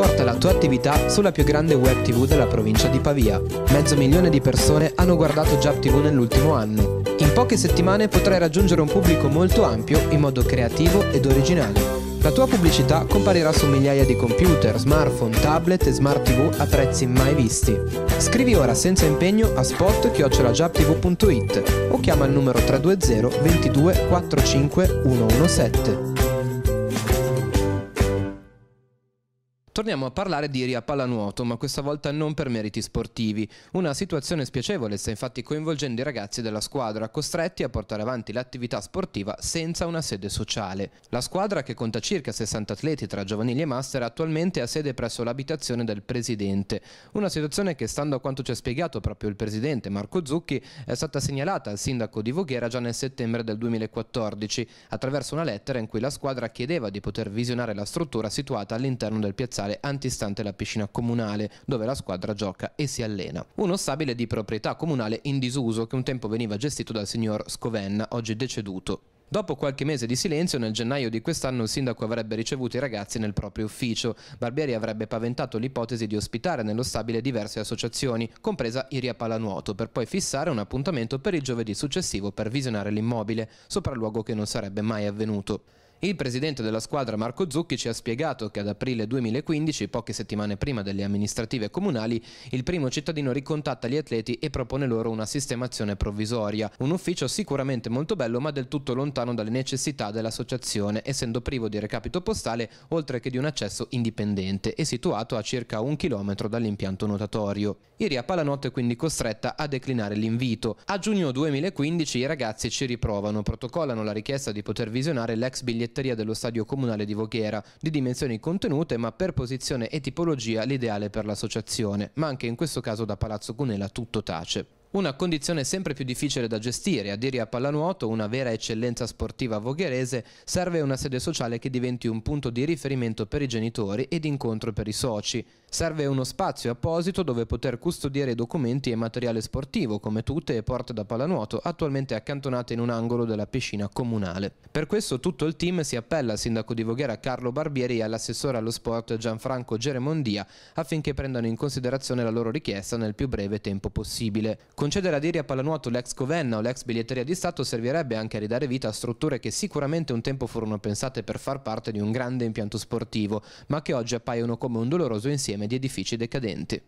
porta la tua attività sulla più grande web TV della provincia di Pavia. Mezzo milione di persone hanno guardato Jab TV nell'ultimo anno. In poche settimane potrai raggiungere un pubblico molto ampio in modo creativo ed originale. La tua pubblicità comparirà su migliaia di computer, smartphone, tablet e smart TV a prezzi mai visti. Scrivi ora senza impegno a spot o chiama il numero 320 22 45 117. Torniamo a parlare di Ria Pallanuoto, ma questa volta non per meriti sportivi. Una situazione spiacevole sta infatti coinvolgendo i ragazzi della squadra, costretti a portare avanti l'attività sportiva senza una sede sociale. La squadra, che conta circa 60 atleti tra giovanili e master, attualmente ha sede presso l'abitazione del presidente. Una situazione che, stando a quanto ci ha spiegato proprio il presidente Marco Zucchi, è stata segnalata al sindaco di Voghera già nel settembre del 2014, attraverso una lettera in cui la squadra chiedeva di poter visionare la struttura situata all'interno del piazzale piazzale antistante la piscina comunale, dove la squadra gioca e si allena. Uno stabile di proprietà comunale in disuso che un tempo veniva gestito dal signor Scovenna, oggi deceduto. Dopo qualche mese di silenzio, nel gennaio di quest'anno il sindaco avrebbe ricevuto i ragazzi nel proprio ufficio. Barbieri avrebbe paventato l'ipotesi di ospitare nello stabile diverse associazioni, compresa Iria Palanuoto, per poi fissare un appuntamento per il giovedì successivo per visionare l'immobile, sopralluogo che non sarebbe mai avvenuto. Il presidente della squadra Marco Zucchi ci ha spiegato che ad aprile 2015, poche settimane prima delle amministrative comunali, il primo cittadino ricontatta gli atleti e propone loro una sistemazione provvisoria. Un ufficio sicuramente molto bello ma del tutto lontano dalle necessità dell'associazione, essendo privo di recapito postale oltre che di un accesso indipendente e situato a circa un chilometro dall'impianto notatorio. Iria Palanotte è quindi costretta a declinare l'invito. A giugno 2015 i ragazzi ci riprovano, protocollano la richiesta di poter visionare l'ex biglietto biglietteria dello stadio comunale di Voghera, di dimensioni contenute ma per posizione e tipologia l'ideale per l'associazione, ma anche in questo caso da Palazzo Cunela tutto tace. Una condizione sempre più difficile da gestire, a dire a Pallanuoto, una vera eccellenza sportiva vogherese, serve una sede sociale che diventi un punto di riferimento per i genitori ed incontro per i soci. Serve uno spazio apposito dove poter custodire documenti e materiale sportivo, come tutte e porte da pallanuoto, attualmente accantonate in un angolo della piscina comunale. Per questo tutto il team si appella al sindaco di Voghera Carlo Barbieri e all'assessore allo sport Gianfranco Geremondia affinché prendano in considerazione la loro richiesta nel più breve tempo possibile. Concedere ad Iri a pallanuoto l'ex Covenna o l'ex biglietteria di Stato servirebbe anche a ridare vita a strutture che sicuramente un tempo furono pensate per far parte di un grande impianto sportivo, ma che oggi appaiono come un doloroso insieme di edifici decadenti.